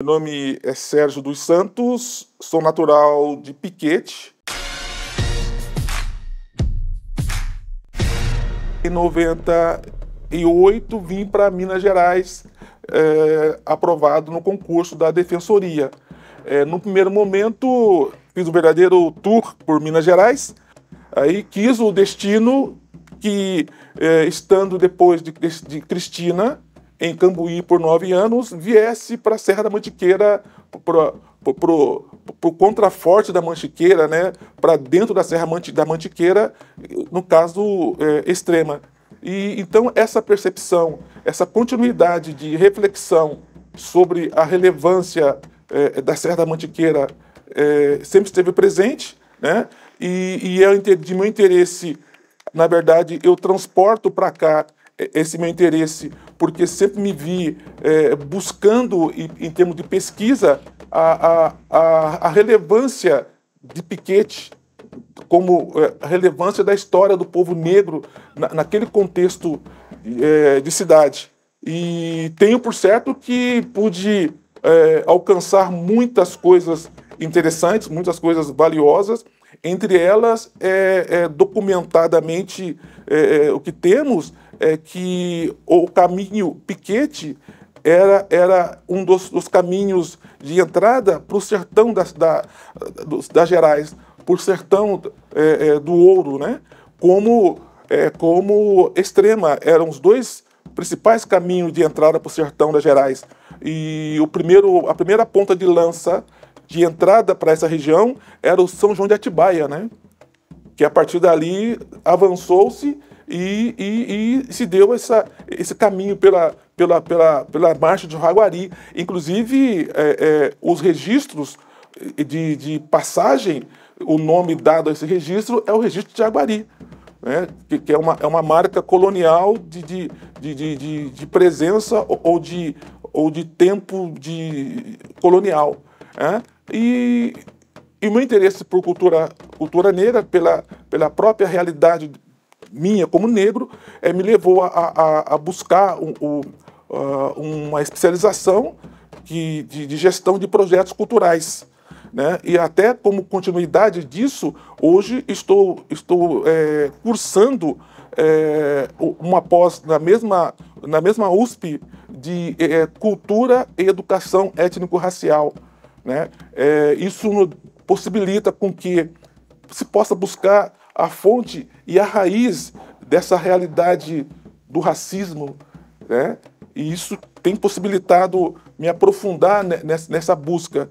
Meu nome é Sérgio dos Santos, sou natural de Piquete. Em 98 vim para Minas Gerais, é, aprovado no concurso da Defensoria. É, no primeiro momento fiz o um verdadeiro tour por Minas Gerais, aí quis o destino que, é, estando depois de, de, de Cristina, em Cambuí por nove anos, viesse para a Serra da Mantiqueira, para o contraforte da Mantiqueira, né, para dentro da Serra da Mantiqueira, no caso é, extrema. E então essa percepção, essa continuidade de reflexão sobre a relevância é, da Serra da Mantiqueira é, sempre esteve presente, né? E, e é de meu interesse, na verdade, eu transporto para cá é, esse meu interesse porque sempre me vi é, buscando, em, termos de pesquisa, a, a, a relevância de piquete como é, relevância da história do povo negro na, naquele contexto é, de cidade. E tenho por certo que pude é, alcançar muitas coisas interessantes, muitas coisas valiosas. Entre elas, é, é documentadamente, é, é, o que temos é que o caminho Piquete era, era um dos, dos caminhos de entrada para o sertão das, da, dos, das Gerais, para o sertão é, é, do Ouro, né? como, é, como extrema. Eram os dois principais caminhos de entrada para o sertão das Gerais. E o primeiro, a primeira ponta de lança de entrada para essa região era o São João de Atibaia, né? que a partir dali avançou-se e, e, e se deu essa, esse caminho pela, pela, pela, pela marcha de Jaguari. Inclusive, é, é, os registros de, de passagem, o nome dado a esse registro é o registro de Jaguari. Né, que, que, é, uma, é uma marca colonial de, de, de, de, de presença ou, ou, de, ou de tempo de colonial. Né? E, e o meu interesse por cultura, cultura negra, pela, pela própria realidade minha como negro é, me levou a, a, a buscar um, ah, uma especialização de, de, de, gestão de projetos culturais. Né? E até como continuidade disso, hoje estou, estou é, cursando é, uma pós na mesma, na mesma USP de é, Cultura e Educação Étnico-Racial. Né? isso possibilita com que se possa buscar a fonte e a raiz dessa realidade do racismo, né? E isso tem possibilitado me aprofundar nessa busca.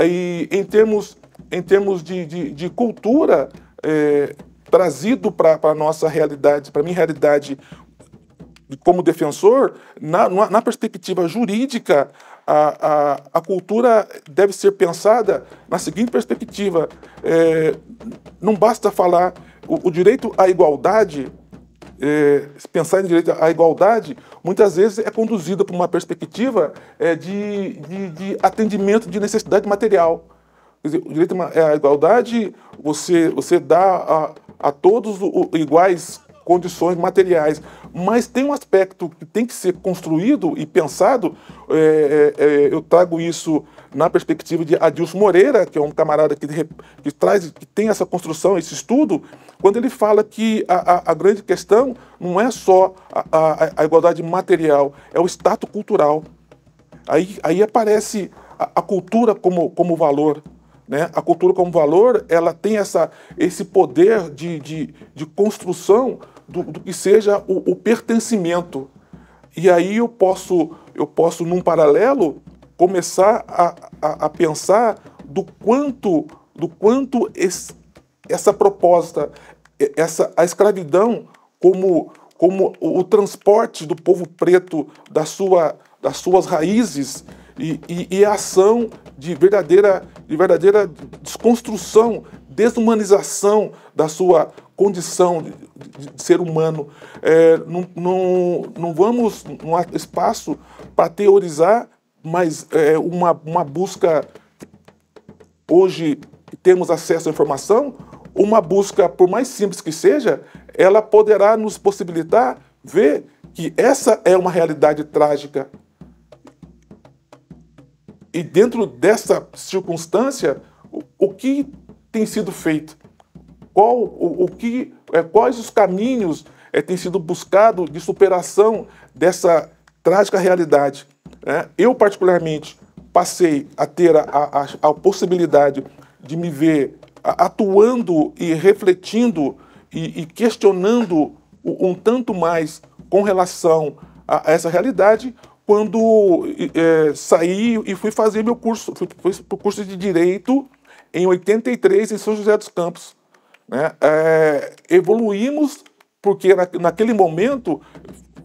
E em termos, em termos de, de, de cultura, é, trazido para a nossa realidade, para a minha realidade como defensor, na, na, perspectiva jurídica, a, a, a cultura deve ser pensada na seguinte perspectiva: é, não basta falar o, o direito à igualdade, é, pensar em direito à igualdade, muitas vezes é conduzida por uma perspectiva é, de, de, de atendimento de necessidade material. Dizer, o direito à igualdade, você, você dá a, a todos o, iguais condições materiais, mas tem um aspecto que tem que ser construído e pensado. É, é, é, eu trago isso na perspectiva de Adilson Moreira, que é um camarada que, que traz, que tem essa construção, esse estudo, quando ele fala que a, a, a grande questão não é só a, a, igualdade material, é o status cultural. Aí, aí aparece a, cultura como, como valor. Né? A cultura como valor, ela tem essa, esse poder de, de, de construção do, do que seja o, o pertencimento. E aí eu posso, eu posso num paralelo, começar a, a, a, pensar do quanto do quanto esse, essa proposta essa a escravidão como como o, o transporte do povo preto da sua das suas raízes e, e, e, a ação de verdadeira de verdadeira desconstrução desumanização da sua condição de, de, ser humano. É, não, não, não vamos, não há espaço para teorizar, mas é, uma, uma busca, hoje temos acesso à informação, uma busca, por mais simples que seja, ela poderá nos possibilitar ver que essa é uma realidade trágica. E dentro dessa circunstância, o, o que tem sido feito Qual, o, o que, é, quais os caminhos é, têm sido buscados de superação dessa trágica realidade? Né? Eu, particularmente, passei a ter a, a, a possibilidade de me ver atuando e refletindo e, e questionando um tanto mais com relação a, a essa realidade quando é, saí e fui fazer meu curso, fui, fui para o curso de Direito em 83 em São José dos Campos. Né? É, evoluímos porque na, naquele momento,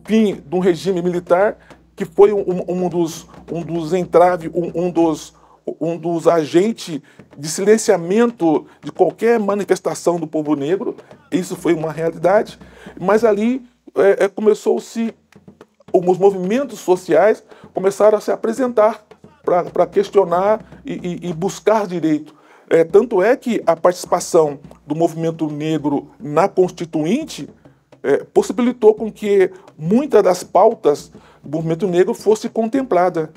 fim de um regime militar, que foi um, um dos, um dos entraves, um, um, dos, um dos agentes de silenciamento de qualquer manifestação do povo negro, isso foi uma realidade, mas ali é, é começou-se, os movimentos sociais começaram a se apresentar para questionar e, e, e buscar direito. É, tanto é que a participação do movimento negro na Constituinte é, possibilitou com que muitas das pautas do movimento negro fosse contemplada.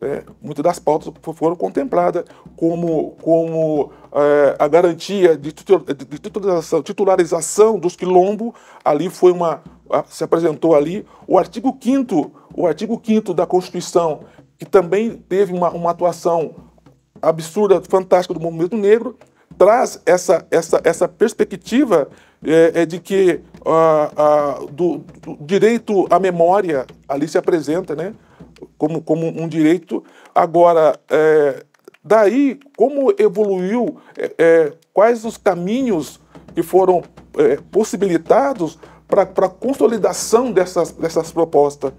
É, muitas das pautas foram contempladas, como, como é, a garantia de, titularização, titularização dos quilombo ali foi uma. se apresentou ali. O artigo 5 o artigo 5 da Constituição, que também teve uma, uma atuação absurda, fantástica do movimento negro, traz essa, essa, essa perspectiva é, é de que a, ah, a, ah, do, do, direito à memória ali se apresenta né, como, como um direito. Agora, é, daí, como evoluiu, é, é, quais os caminhos que foram é, possibilitados para a consolidação dessas, dessas propostas?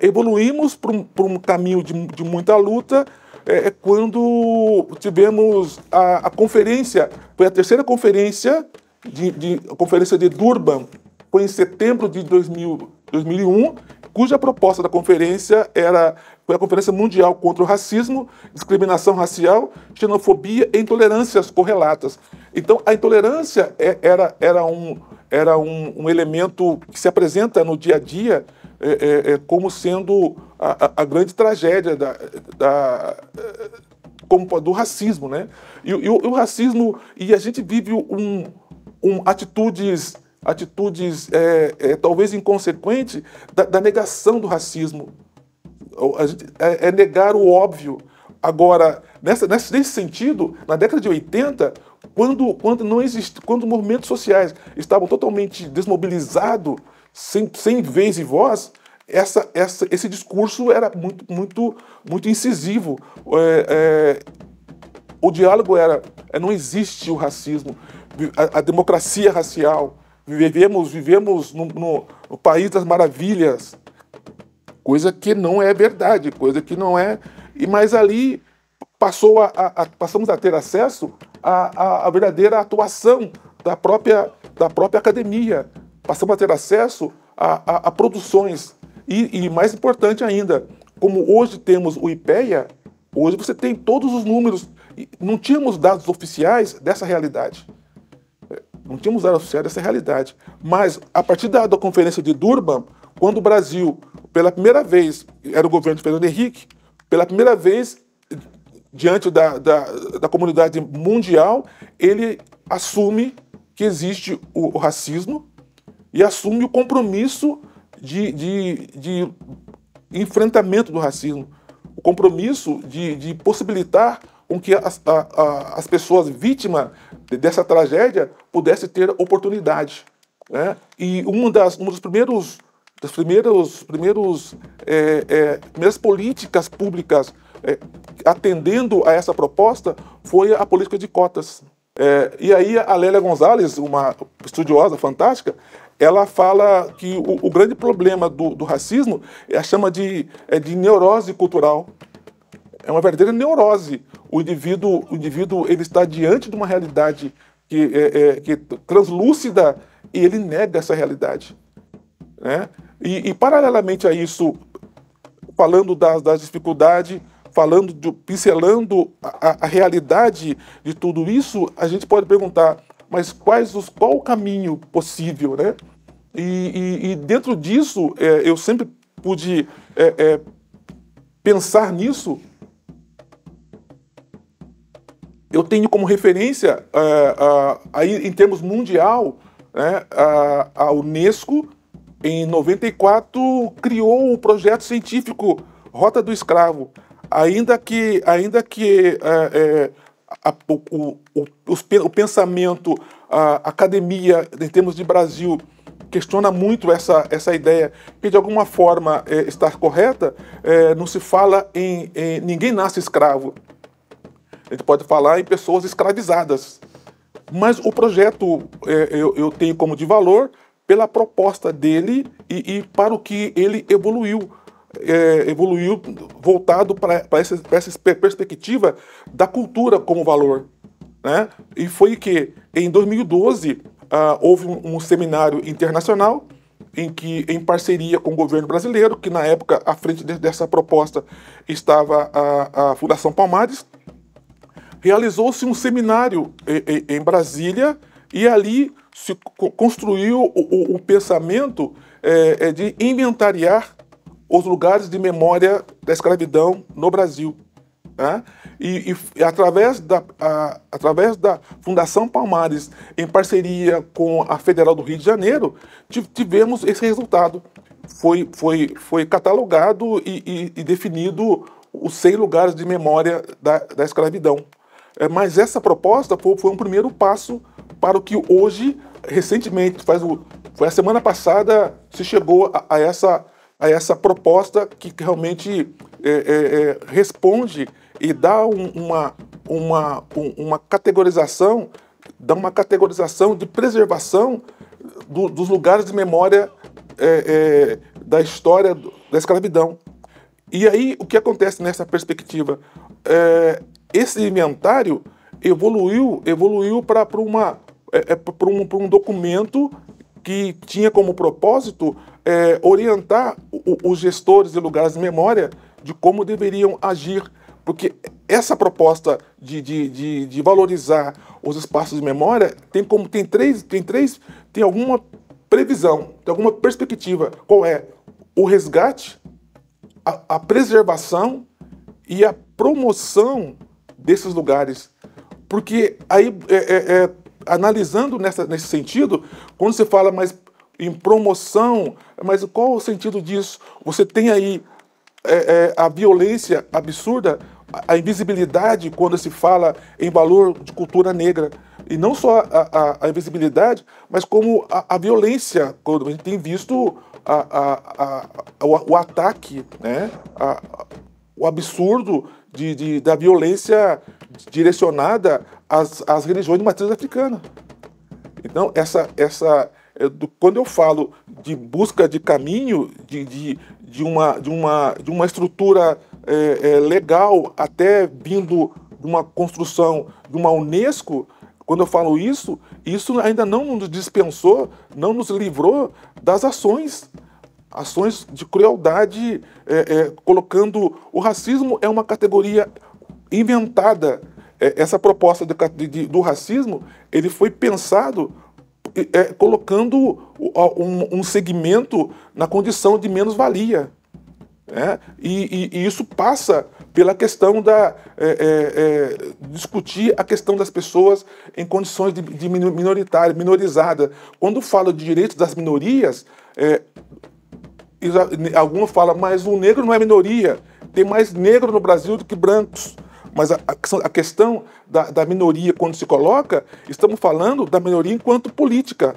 evoluímos para um, um caminho de, de muita luta, é, é, quando tivemos a, a, conferência, foi a terceira conferência, de, de a conferência de Durban, foi em setembro de 2000, 2001, cuja proposta da conferência era foi a Conferência Mundial contra o Racismo, Discriminação Racial, Xenofobia e Intolerâncias Correlatas. Então, a intolerância é, era, era um, era um, um elemento que se apresenta no dia a dia é, é, é como sendo a, a grande tragédia da, da como, do racismo, né? E, e, o, e, o, racismo e a gente vive um, um atitudes atitudes é, é, talvez inconsequente da, da, negação do racismo. Gente, é, é, negar o óbvio. Agora, nessa, nesse sentido, na década de 80, quando, quando, não exist, quando os movimentos sociais estavam totalmente desmobilizados, sem, sem vez e voz, essa, essa, esse discurso era muito, muito, muito incisivo. É, é, o diálogo era: é, não existe o racismo, a, a democracia racial. Vivemos, vivemos no, no, no país das maravilhas, coisa que não é verdade, coisa que não é. E mas ali passou a, a, a, passamos a ter acesso a, a, a verdadeira atuação da própria, da própria academia. Passamos a ter acesso a, a, a produções. E, e, mais importante ainda, como hoje temos o IPEA, hoje você tem todos os números. Não tínhamos dados oficiais dessa realidade. É, não tínhamos dados oficiais dessa realidade. Mas, a partir da, da conferência de Durban, quando o Brasil, pela primeira vez, era o governo de Fernando Henrique, pela primeira vez diante da, da, da comunidade mundial, ele assume que existe o, o racismo e assume o compromisso de, de, de enfrentamento do racismo, o compromisso de, de possibilitar com que as, a, a, as pessoas vítimas dessa tragédia pudessem ter oportunidade. Né? E uma das, um dos primeiros, das primeiros, primeiros, é, é, primeiras políticas públicas é, atendendo a essa proposta foi a política de cotas. É, e aí a Lélia Gonzalez, uma estudiosa fantástica, ela fala que o, o grande problema do, do, racismo é a chama de, é de neurose cultural. É uma verdadeira neurose. O indivíduo, o indivíduo ele está diante de uma realidade que é, é que translúcida e ele nega essa realidade. Né? E, e paralelamente a isso, falando das, das dificuldades falando, de, pincelando a, a, realidade de tudo isso, a gente pode perguntar, mas quais os, qual o caminho possível, né? E, e, e dentro disso, é, eu sempre pude é, é, pensar nisso. Eu tenho como referência, é, aí em termos mundial, né, a, a Unesco, em 94, criou o projeto científico Rota do Escravo, ainda que, ainda que é, é a, o, o, o, pensamento, a academia, em termos de Brasil, questiona muito essa, essa ideia, que de alguma forma é, está correta, é, não se fala em, em, ninguém nasce escravo. A gente pode falar em pessoas escravizadas. Mas o projeto é, eu, eu tenho como de valor pela proposta dele e, e para o que ele evoluiu é, evoluiu voltado para essa, perspectiva da cultura como valor. Né? E foi que, em 2012, ah, houve um, um, seminário internacional em que, em parceria com o governo brasileiro, que na época à frente de, dessa proposta estava a, a Fundação Palmares, realizou-se um seminário em, em Brasília e ali se construiu o, o, o pensamento é, é de inventariar os lugares de memória da escravidão no Brasil. Né? E, e, e, através, da, a, através da Fundação Palmares, em parceria com a Federal do Rio de Janeiro, tivemos esse resultado. Foi, foi, foi catalogado e, e definido os 100 lugares de memória da, da escravidão. É, mas essa proposta foi, foi um primeiro passo para o que hoje, recentemente, faz o, foi a semana passada, se chegou a, a essa a essa proposta que realmente é, é, é, responde e dá um, uma, uma, um, uma categorização, dá uma categorização de preservação do, dos lugares de memória é, é da história da escravidão. E aí o que acontece nessa perspectiva? É, esse inventário evoluiu evoluiu para uma é, é, para um, um, documento que tinha como propósito é, orientar os gestores de lugares de memória de como deveriam agir, porque essa proposta de, de, de, de valorizar os espaços de memória tem como tem três tem três tem alguma previsão, tem alguma perspectiva. Qual é? O resgate, a, a, preservação e a promoção desses lugares. Porque aí, é, é, é, analisando nessa, nesse sentido, quando se fala, mais em promoção. Mas qual o sentido disso? Você tem aí é, é, a violência absurda, a invisibilidade quando se fala em valor de cultura negra. E não só a, a, a invisibilidade, mas como a, a, violência, quando a gente tem visto o, o, ataque, né? o absurdo de, de, da violência direcionada às, às religiões de matriz africana. Então, essa, essa, quando eu falo de busca de caminho, de, de, de, uma, de, uma, de uma estrutura é, é, legal, até vindo de uma construção de uma Unesco, quando eu falo isso, isso ainda não nos dispensou, não nos livrou das ações. Ações de crueldade, é, é colocando. O racismo é uma categoria inventada. É, essa proposta de, de, do racismo ele foi pensado é, colocando um, um, segmento na condição de menos-valia. Né? E, e, e, isso passa pela questão da. É, é, é discutir a questão das pessoas em condições de, de minoritária, minorizada. Quando falo de direitos das minorias, é, alguma fala, mas o negro não é minoria, tem mais negro no Brasil do que brancos. Mas a, a questão da, da minoria, quando se coloca, estamos falando da minoria enquanto política,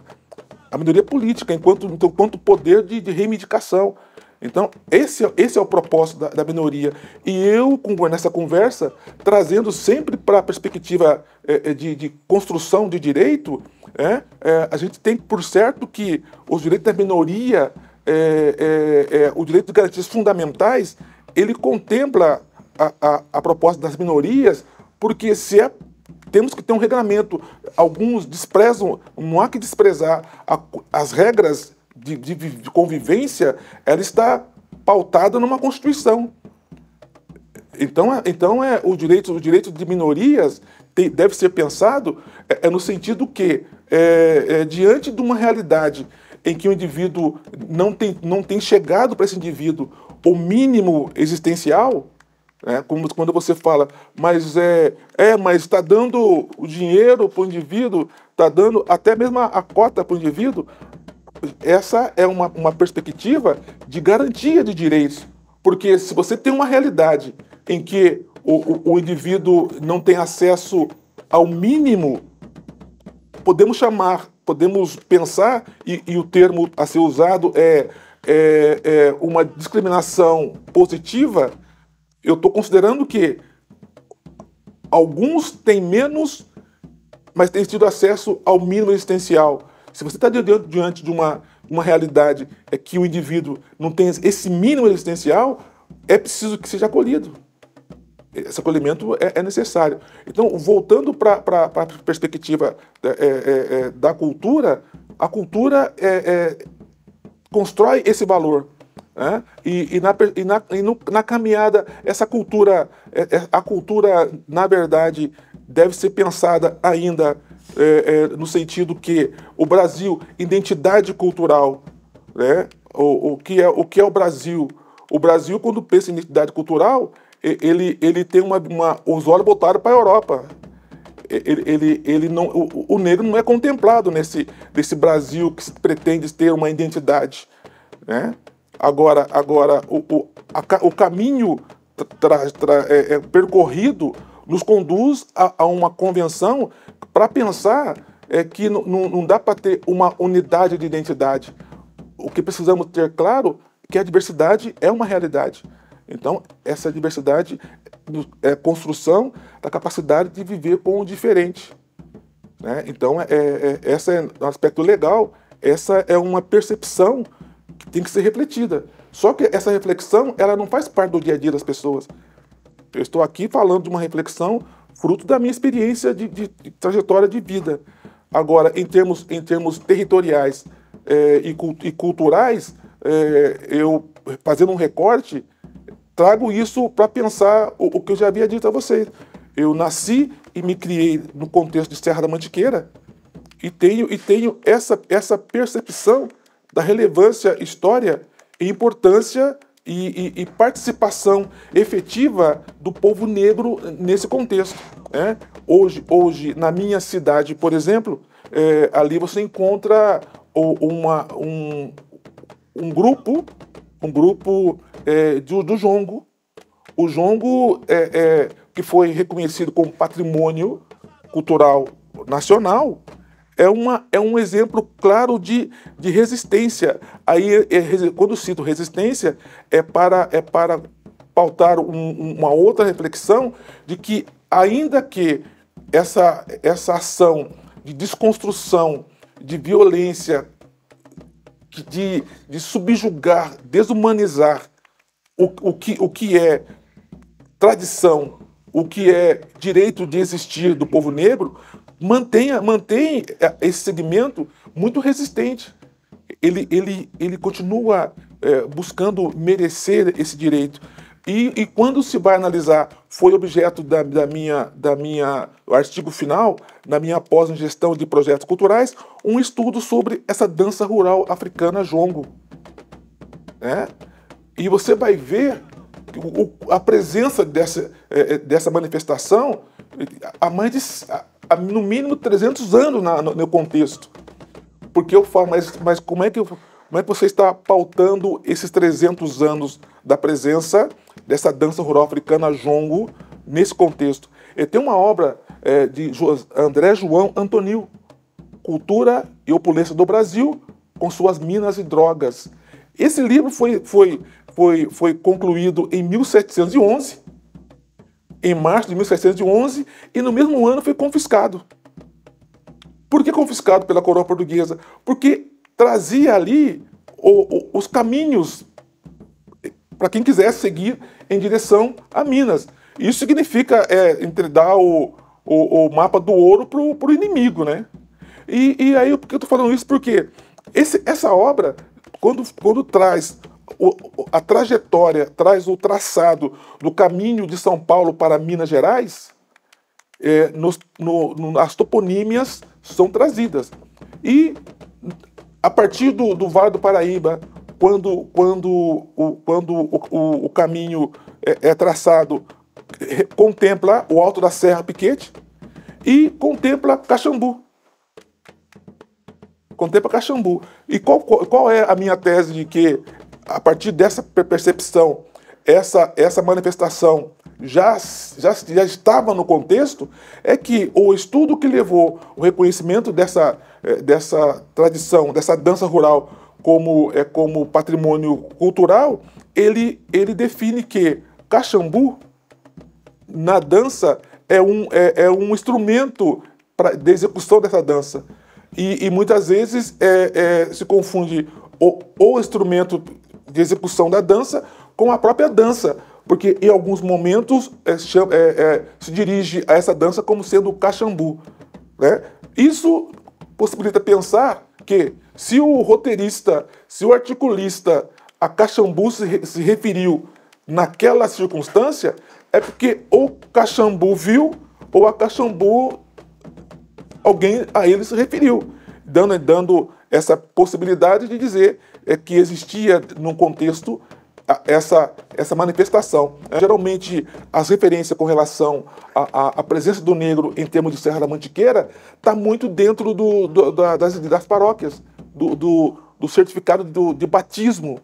a minoria política, enquanto, enquanto então, poder de, de reivindicação. Então, esse, é, esse é o propósito da, da minoria. E eu, com, nessa conversa, trazendo sempre para a perspectiva é, é de, de, construção de direito, é, é, a gente tem por certo que os direitos da minoria, é, o direito de garantias fundamentais, ele contempla a, a, a proposta das minorias, porque se é temos que ter um regulamento. Alguns desprezam, não há que desprezar a, as regras de, de, de, convivência, ela está pautada numa Constituição. Então, é, então é o direito, o direito de minorias deve ser pensado é, é no sentido que, é, é, diante de uma realidade em que o indivíduo não tem, não tem chegado para esse indivíduo o mínimo existencial, é, como quando você fala, mas é, é mas está dando o dinheiro para o indivíduo, está dando até mesmo a, cota para o indivíduo, essa é uma, uma perspectiva de garantia de direitos. Porque se você tem uma realidade em que o, o, o indivíduo não tem acesso ao mínimo, podemos chamar, podemos pensar, e, e o termo a ser usado é, é, é uma discriminação positiva, eu estou considerando que alguns têm menos, mas têm tido acesso ao mínimo existencial. Se você está diante de uma, uma realidade é que o indivíduo não tem esse mínimo existencial, é preciso que seja acolhido. Esse acolhimento é, é necessário. Então, voltando para a perspectiva é é, é, é, da cultura, a cultura é, constrói esse valor. Né? E, e, na, e, na, e no, na caminhada, essa cultura, é, é, a cultura, na verdade, deve ser pensada ainda é, é, no sentido que o Brasil, identidade cultural, né? o, o, que é, o que é o Brasil? O Brasil, quando pensa em identidade cultural, ele, ele tem uma, uma os olhos botaram para a Europa. Ele, ele, ele não, o, o, negro não é contemplado nesse, nesse Brasil que pretende ter uma identidade. Né? Agora, agora o, o, a, o caminho tra, tra, é, é, percorrido nos conduz a, a uma convenção para pensar é que não, dá para ter uma unidade de identidade. O que precisamos ter claro é que a diversidade é uma realidade. Então, essa diversidade é construção da capacidade de viver com o diferente. Né? Então, é, é, é essa é um aspecto legal, essa é uma percepção que tem que ser refletida. Só que essa reflexão, ela não faz parte do dia a dia das pessoas. Eu estou aqui falando de uma reflexão fruto da minha experiência de, de, de trajetória de vida. Agora, em termos, em termos territoriais é, e, e, culturais, é, eu, fazendo um recorte, trago isso para pensar o, o, que eu já havia dito a vocês. Eu nasci e me criei no contexto de Serra da Mantiqueira e tenho, e tenho essa, essa percepção da relevância, história e importância e, e, e participação efetiva do povo negro nesse contexto. Né? Hoje, hoje, na minha cidade, por exemplo, é, ali você encontra uma, um, um grupo, um grupo é, do, do jongo. O jongo, é, é, que foi reconhecido como patrimônio cultural nacional, é, uma, é um exemplo claro de, de resistência. Aí, é, quando cito resistência, é para, é para pautar um, uma outra reflexão de que, ainda que essa, essa ação de desconstrução, de violência, de, de subjugar, desumanizar o, o, que, o que é tradição, o que é direito de existir do povo negro, mantenha, mantém é, esse segmento muito resistente. Ele, ele, ele continua é, buscando merecer esse direito. E, e, quando se vai analisar, foi objeto da, da minha, da minha artigo final, na minha pós gestão de projetos culturais, um estudo sobre essa dança rural africana jongo. Né? E você vai ver o, a presença dessa, é, é dessa manifestação há mais de, no mínimo 300 anos na, no meu contexto. Porque eu falo, mas, mas como, é que eu, como é que você está pautando esses 300 anos da presença dessa dança rural africana jongo nesse contexto? E tem uma obra é, de André João Antonil, Cultura e Opulência do Brasil com suas minas e drogas. Esse livro foi, foi, foi, foi concluído em 1711 em março de 1711 e no mesmo ano foi confiscado. Por que confiscado pela coroa portuguesa? Porque trazia ali o, o, os caminhos para quem quisesse seguir em direção a Minas. Isso significa é, dar o, o, mapa do ouro para o inimigo, né? E, e aí, por que eu estou falando isso? Porque esse, essa obra, quando, quando traz o, a trajetória, traz o traçado do caminho de São Paulo para Minas Gerais, é, nos, no, no, as toponímias são trazidas. E a partir do, do Vale do Paraíba, quando, quando, o, quando o, o, o caminho é, é traçado, é, contempla o Alto da Serra Piquete e contempla Caxambu. Contempla Caxambu. E qual, qual é a minha tese de que a partir dessa percepção, essa, essa manifestação já, já, já estava no contexto, é que o estudo que levou o reconhecimento dessa, eh, dessa tradição, dessa dança rural como, é, como patrimônio cultural, ele, ele define que caxambu, na dança, é um, é, é um instrumento pra, de execução dessa dança. E, e muitas vezes é, é, se confunde o, o instrumento de execução da dança com a própria dança, porque em alguns momentos é, é, é, se dirige a essa dança como sendo o caxambu. Né? Isso possibilita pensar que se o roteirista, se o articulista a caxambu se, se referiu naquela circunstância, é porque ou caxambu viu ou a cachambu alguém a ele se referiu, dando, dando essa possibilidade de dizer é que existia num contexto essa, essa manifestação. É, geralmente, as referências com relação à, à presença do negro em termos de Serra da Mantiqueira está muito dentro do, do, das, das, paróquias, do, do, do certificado de batismo.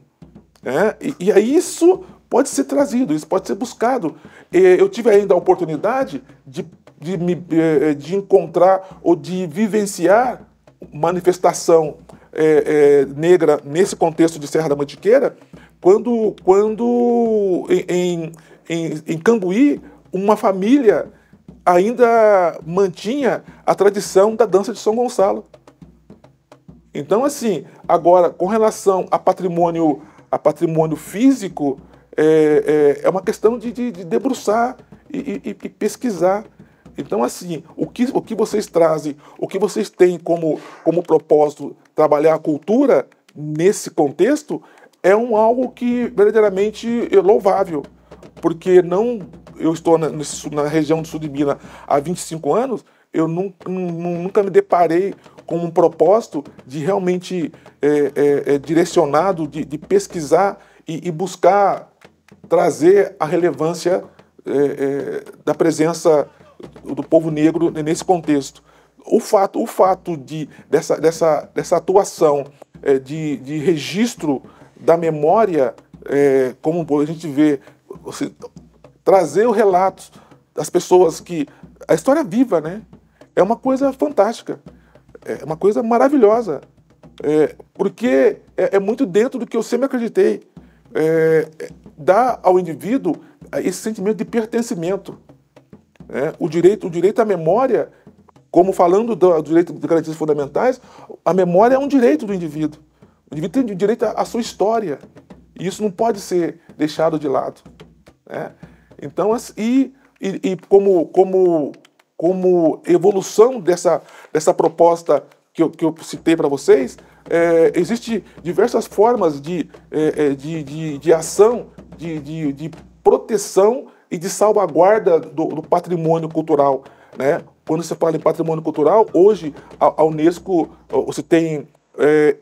Né? E, e aí isso pode ser trazido, isso pode ser buscado. Eu tive ainda a oportunidade de, de, me, eh, eh, de encontrar ou de vivenciar manifestação é, é, negra nesse contexto de Serra da Mantiqueira, quando, quando em, em, em Cambuí uma família ainda mantinha a tradição da dança de São Gonçalo. Então, assim, agora, com relação a patrimônio, a patrimônio físico, é, é, é uma questão de, de, de debruçar e, e, e, pesquisar. Então, assim, o que, o que vocês trazem, o que vocês têm como, como propósito trabalhar a cultura nesse contexto é um algo que verdadeiramente é louvável, porque não eu estou na, na região do sul de Minas há 25 anos, eu nunca, nunca me deparei com um propósito de realmente é, é, é, direcionado, de, de pesquisar e, e, buscar trazer a relevância é, é, da presença do povo negro nesse contexto o fato, o fato de, dessa, dessa, dessa atuação é, de, de registro da memória, é, como a gente vê, você, trazer o relato das pessoas que. A história é viva, né? É uma coisa fantástica, é uma coisa maravilhosa, é, porque é, é, muito dentro do que eu sempre acreditei. É, é, dá ao indivíduo esse sentimento de pertencimento. Né? O, direito, o direito à memória como falando do, direito de garantias fundamentais, a memória é um direito do indivíduo. O indivíduo tem direito à sua história. E isso não pode ser deixado de lado. Né? Então, e, e, e, como, como, como evolução dessa, dessa proposta que eu, que eu citei para vocês, é, existe diversas formas de, é, é, de, de, de, ação, de, de, de proteção e de salvaguarda do, do patrimônio cultural. Né? Quando você fala em patrimônio cultural, hoje a, a Unesco, você tem, é,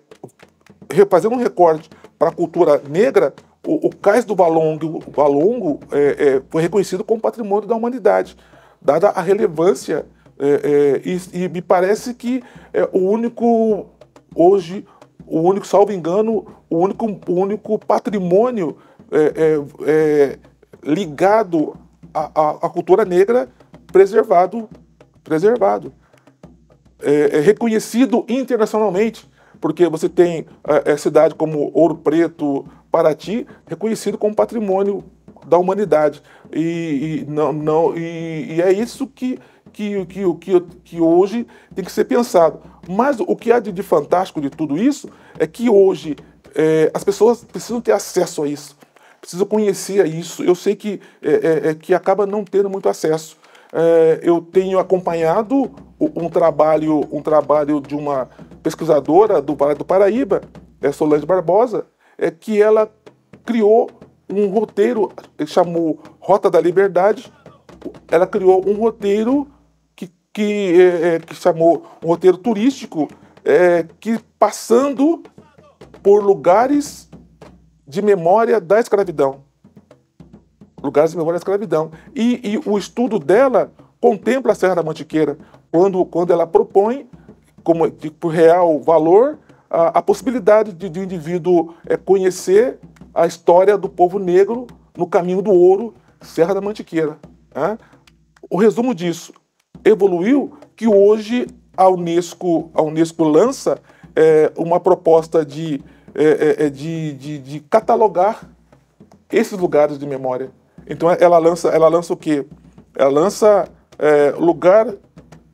fazendo um recorte para a cultura negra, o, o Cais do Valongo, balongo é, é, foi reconhecido como patrimônio da humanidade, dada a relevância, é, é, e, e, me parece que é o único, hoje, o único, salvo engano, o único, o único patrimônio é, ligado à cultura negra preservado preservado. É, é reconhecido internacionalmente, porque você tem é, é, cidade como Ouro Preto, Paraty, reconhecido como patrimônio da humanidade. E, e não, não, e, e, é isso que, que, que, que, que hoje tem que ser pensado. Mas o que há de, de fantástico de tudo isso é que hoje é, as pessoas precisam ter acesso a isso, precisam conhecer isso. Eu sei que, é, é, é, que acaba não tendo muito acesso é, eu tenho acompanhado um trabalho, um trabalho de uma pesquisadora do Vale do Paraíba, é Solange Barbosa, é que ela criou um roteiro, chamou Rota da Liberdade, ela criou um roteiro que, que, é, é que chamou um roteiro turístico, é, que passando por lugares de memória da escravidão. Lugares de Memória da Escravidão. E, e o estudo dela contempla a Serra da Mantiqueira, quando, quando ela propõe, como tipo, real valor, a, a possibilidade de, de um indivíduo é, conhecer a história do povo negro no caminho do ouro, Serra da Mantiqueira. Né? O resumo disso evoluiu que hoje a Unesco, a Unesco lança é, uma proposta de, é, é, é de, de, de catalogar esses lugares de memória. Então ela lança, ela lança o quê? Ela lança é, lugar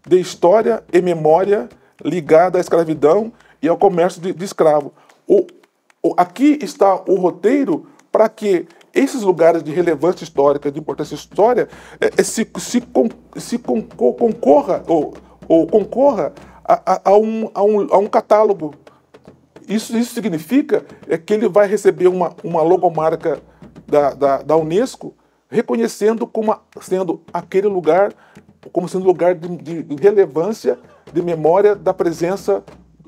de história e memória ligada à escravidão e ao comércio de, de escravo. O, o, aqui está o roteiro para que esses lugares de relevância histórica, de importância histórica, é, é, se, se, con, se con, concorra ou, ou concorra a, a, a, um, a, um, a um catálogo. Isso, isso significa é que ele vai receber uma, uma logomarca da, da, da Unesco reconhecendo como sendo aquele lugar, como sendo lugar de, de, relevância, de memória da presença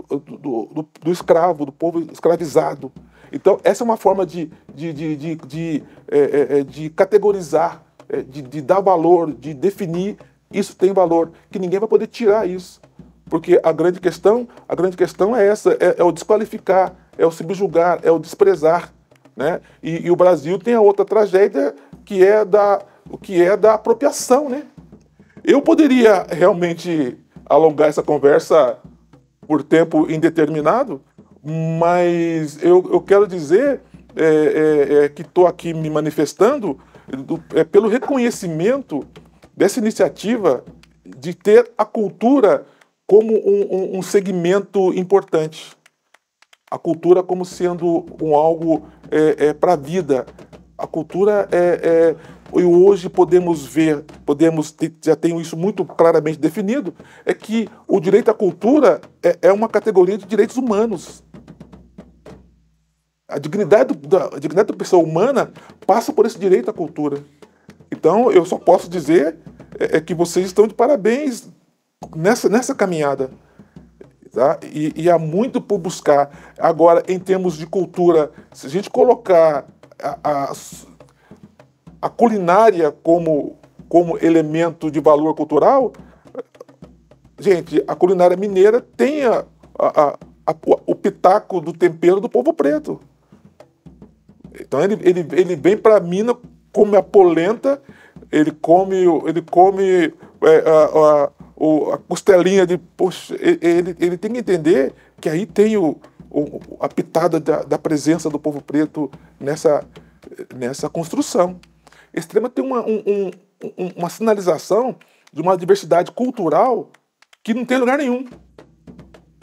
do, do, do, do, escravo, do povo escravizado. Então, essa é uma forma de, de, de, de, de, é, é, é de categorizar, é, de, de dar valor, de definir isso tem valor, que ninguém vai poder tirar isso. Porque a grande questão, a grande questão é essa, é, é o desqualificar, é o subjugar, é o desprezar. Né? E, e, o Brasil tem a outra tragédia que é da, o que é da apropriação, né? Eu poderia realmente alongar essa conversa por tempo indeterminado, mas eu, eu quero dizer é, é, é, que estou aqui me manifestando do, é pelo reconhecimento dessa iniciativa de ter a cultura como um, um, um segmento importante. A cultura como sendo um algo é, é, para a vida, a cultura é, é, e hoje podemos ver, podemos ter, já tenho isso muito claramente definido, é que o direito à cultura é, é uma categoria de direitos humanos. A dignidade, da, a dignidade da pessoa humana passa por esse direito à cultura. Então, eu só posso dizer é, é que vocês estão de parabéns nessa, nessa caminhada. Tá? E, e há muito por buscar. Agora, em termos de cultura, se a gente colocar a, a, culinária como, como elemento de valor cultural, gente, a culinária mineira tem a, a, a, o pitaco do tempero do povo preto. Então ele, ele, ele vem para a mina, come a polenta, ele come, ele come é, a, costelinha de. Poxa, ele, ele tem que entender que aí tem o, a pitada da, da, presença do povo preto nessa, nessa construção. Esse tema tem uma, um, um, uma sinalização de uma diversidade cultural que não tem lugar nenhum.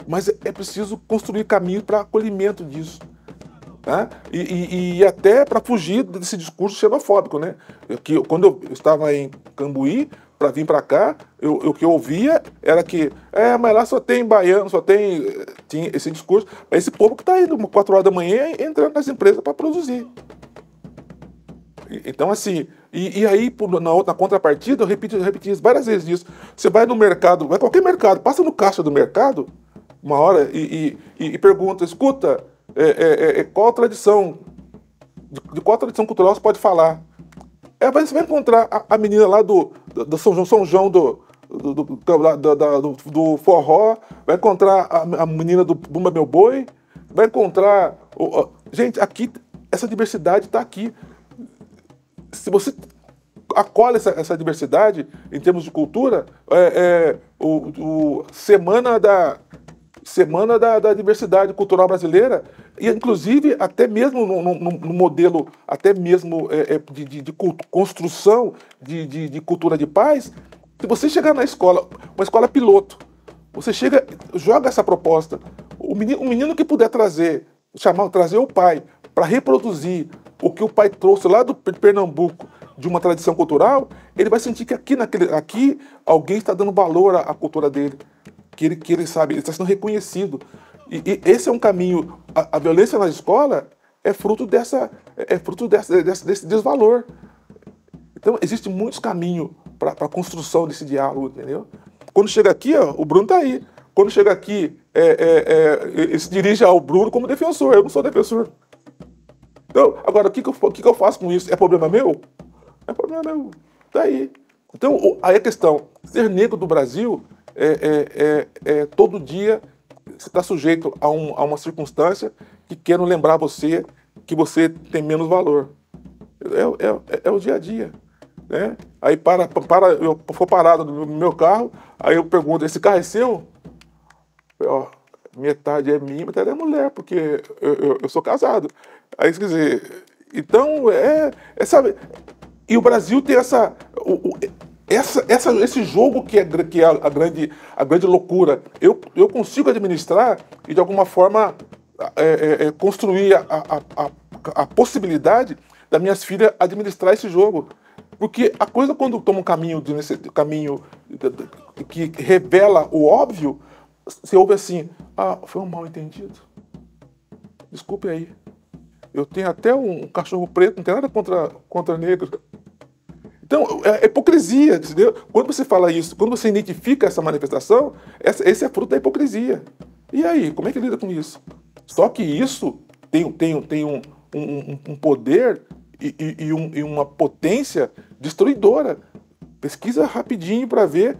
Mas é preciso construir caminho para acolhimento disso. Né? E, e, e, até para fugir desse discurso xenofóbico. Né? Que, quando eu estava em Cambuí, para vir para cá, eu, o que eu ouvia era que, é, mas lá só tem baiano, só tem. Eh, tinha esse discurso. Mas esse povo que está aí, 4 horas da manhã, entrando nas empresas para produzir. Então, assim, e, e aí, na, outra, na contrapartida, eu repeti, eu repeti várias vezes isso. Você vai no mercado, vai qualquer mercado, passa no caixa do mercado, uma hora, e, e, e pergunta: escuta, é, é, é, é, qual a tradição, de, de qual tradição cultural você pode falar? É, mas você vai encontrar a, a menina lá do, do, do, São João, São João do, do, do, do, do forró, vai encontrar a, a, menina do Bumba Meu Boi, vai encontrar. gente, aqui, essa diversidade está aqui. Se você acolhe essa, essa, diversidade em termos de cultura, é, é o, o Semana da Semana da, da Diversidade Cultural Brasileira, e inclusive até mesmo no, no, no modelo até mesmo é, é de, de, de construção de, de, de cultura de paz, se você chegar na escola, uma escola piloto, você chega, joga essa proposta. O menino, o menino que puder trazer, chamar, trazer o pai para reproduzir o que o pai trouxe lá do Pernambuco de uma tradição cultural, ele vai sentir que aqui, naquele, aqui alguém está dando valor à, à cultura dele que ele, que ele sabe, ele está sendo reconhecido. E, e, esse é um caminho. A, a, violência na escola é fruto dessa, é fruto dessa, dessa desse desvalor. Então, existe muitos caminhos para a construção desse diálogo, entendeu? Quando chega aqui, ó, o Bruno está aí. Quando chega aqui, é, é, é, ele se dirige ao Bruno como defensor. Eu não sou defensor. Então, agora, o que, que, eu, que, que eu faço com isso? É problema meu? É problema meu. está aí Então, aí a questão: ser negro do Brasil é, é, é, é, todo dia você está sujeito a, um, a, uma circunstância que quer lembrar você que você tem menos valor. É, é, é, o dia a dia. Né? Aí para, para, eu for parado no meu carro, aí eu pergunto, esse carro é seu? Ó, metade é minha, metade é mulher, porque eu, eu, eu sou casado. Aí, quer dizer, então, é, é sabe, e o Brasil tem essa. O, o, essa, essa, esse jogo que é, que é a, grande, a grande loucura. Eu, eu consigo administrar e, de alguma forma, é, é, é, construir a, a, a, a, possibilidade das minhas filhas administrar esse jogo. Porque a coisa, quando toma um caminho, de, nesse caminho que revela o óbvio, você ouve assim: ah, foi um mal entendido. Desculpe aí. Eu tenho até um cachorro preto, não tem nada contra, contra negro. Então, é, é hipocrisia, entendeu? Quando você fala isso, quando você identifica essa manifestação, essa, esse é fruto da hipocrisia. E aí, como é que lida com isso? Só que isso tem, tem, tem um, um, um poder e, e, e, um, e uma potência destruidora. Pesquisa rapidinho para ver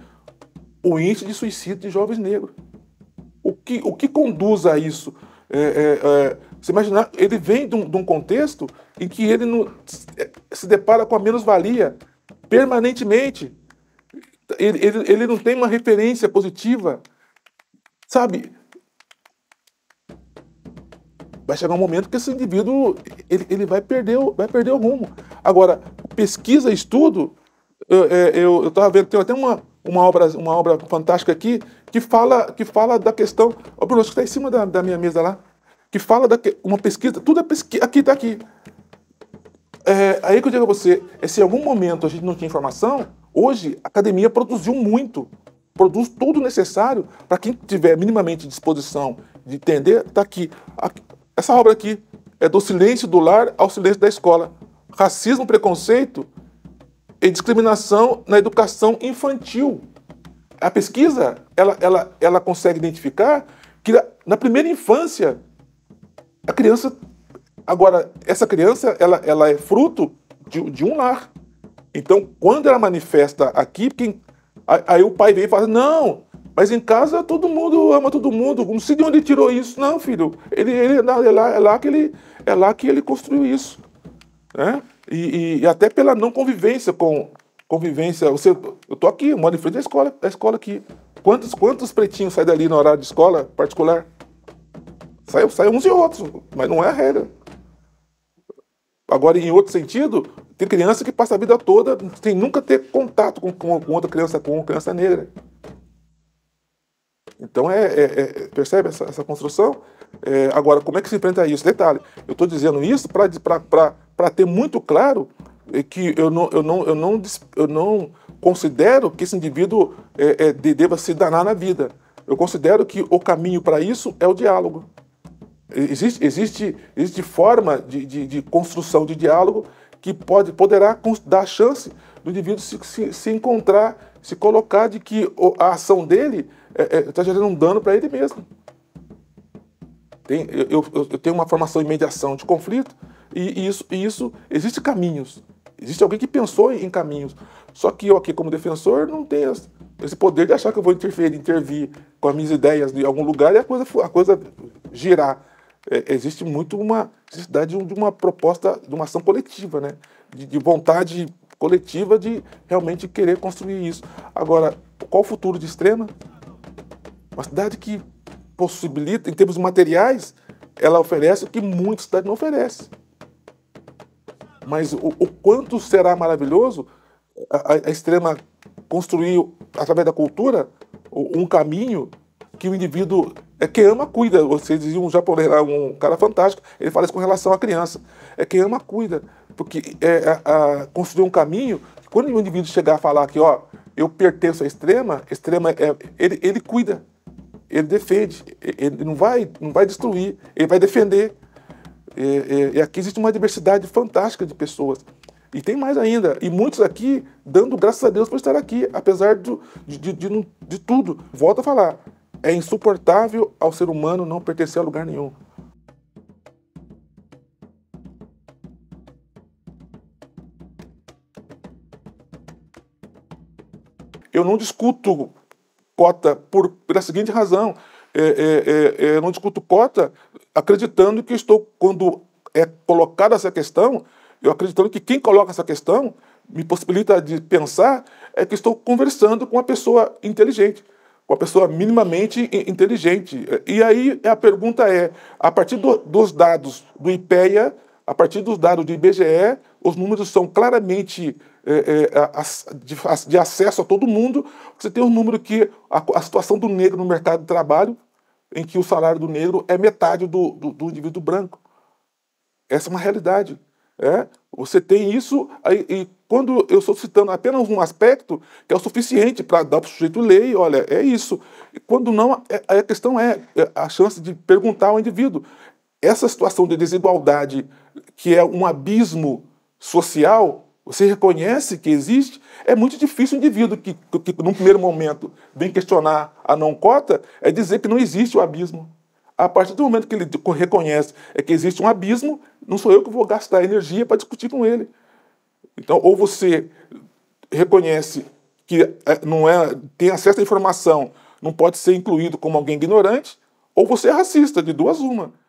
o índice de suicídio de jovens negros. O que, o que conduz a isso? É, é, é, você imaginar, ele vem de um, de um, contexto em que ele não, se é, depara com a menos-valia permanentemente. Ele, ele, ele não tem uma referência positiva. Sabe? Vai chegar um momento que esse indivíduo ele, ele vai, perder, vai perder o rumo. Agora, pesquisa, estudo, eu é, estava vendo, tem até uma, uma, obra, uma obra fantástica aqui que fala, que fala da questão. o Bruno, acho que está em cima da, da minha mesa lá. Que fala da uma pesquisa, tudo é pesquisa. Aqui está aqui. É, aí que eu digo a você, é, se em algum momento a gente não tinha informação, hoje a academia produziu muito. Produz tudo necessário para quem tiver minimamente disposição de entender, está aqui. Essa obra aqui é do silêncio do lar ao silêncio da escola. Racismo, preconceito e discriminação na educação infantil. A pesquisa, ela, ela, ela consegue identificar que na primeira infância a criança Agora, essa criança, ela, ela é fruto de, de um lar. Então, quando ela manifesta aqui, quem, aí o pai vem e fala: Não, mas em casa todo mundo ama todo mundo. Não sei de onde ele tirou isso, não, filho. Ele, ele, não, é, lá, é, lá que ele, é lá que ele construiu isso. Né? E, e, e até pela não convivência com. Convivência. Você, eu tô aqui, eu moro em frente à escola, à escola aqui. Quantos, quantos pretinhos saem dali no horário de escola particular? Sai, sai uns e outros, mas não é a regra. Agora, em outro sentido, tem criança que passa a vida toda sem nunca ter contato com, com, com outra criança, com criança negra. Então, é, é, é percebe essa, essa construção? É, agora, como é que se enfrenta isso? Detalhe, eu estou dizendo isso para ter muito claro é, que eu não, eu não, eu não, eu não considero que esse indivíduo é, é, deva se danar na vida. Eu considero que o caminho para isso é o diálogo. Existe, existe, existe forma de, de, de construção de diálogo que pode, poderá dar chance do indivíduo se, se, se encontrar, se colocar de que a ação dele está é, é, tá gerando um dano para ele mesmo. Tem, eu, eu, eu, tenho uma formação em mediação de conflito e, e isso, e isso existe caminhos. Existe alguém que pensou em, caminhos. Só que eu aqui como defensor não tenho esse poder de achar que eu vou interferir, intervir com as minhas ideias em algum lugar e a coisa, a coisa girar é, existe muito uma necessidade de uma proposta, de uma ação coletiva, né? de, de vontade coletiva de realmente querer construir isso. Agora, qual o futuro de Extrema? Uma cidade que possibilita, em termos materiais, ela oferece o que muita cidade não oferece. Mas o, o quanto será maravilhoso a, a, Extrema construir, através da cultura, um caminho que o indivíduo é que ama, cuida. Você dizia um japonês lá, um cara fantástico, ele fala isso com relação à criança. É que ama, cuida. Porque é, é, a, construir um caminho, quando o indivíduo chegar a falar que, ó, eu pertenço à extrema, extrema é, ele, ele cuida, ele defende, ele não vai, não vai destruir, ele vai defender. E, e, e aqui existe uma diversidade fantástica de pessoas. E tem mais ainda, e muitos aqui dando graças a Deus por estar aqui, apesar de, de, de, de tudo. Volto a falar, é insuportável ao ser humano não pertencer a lugar nenhum. Eu não discuto cota por, pela seguinte razão. É, é, é, é não discuto cota acreditando que estou, quando é colocada essa questão, eu acreditando que quem coloca essa questão me possibilita de pensar é que estou conversando com uma pessoa inteligente uma pessoa minimamente inteligente. É, e aí é, a pergunta é: a partir do, dos dados do IPEA, a partir dos dados do IBGE, os números são claramente é, é, de, de, acesso a todo mundo. Você tem um número que a, a, situação do negro no mercado de trabalho, em que o salário do negro é metade do, do, do indivíduo branco. Essa é uma realidade. É? Você tem isso, aí, e quando eu estou citando apenas um aspecto que é o suficiente para dar para o sujeito ler, olha, é isso. E quando não, é, a questão é, é a chance de perguntar ao indivíduo. Essa situação de desigualdade, que é um abismo social, você reconhece que existe, é muito difícil o indivíduo que, que, que num primeiro momento, vem questionar a não cota, é dizer que não existe o abismo. A partir do momento que ele reconhece é que existe um abismo, não sou eu que vou gastar energia para discutir com ele. Então, ou você reconhece que é, não é, tem acesso à informação, não pode ser incluído como alguém ignorante, ou você é racista, de duas uma.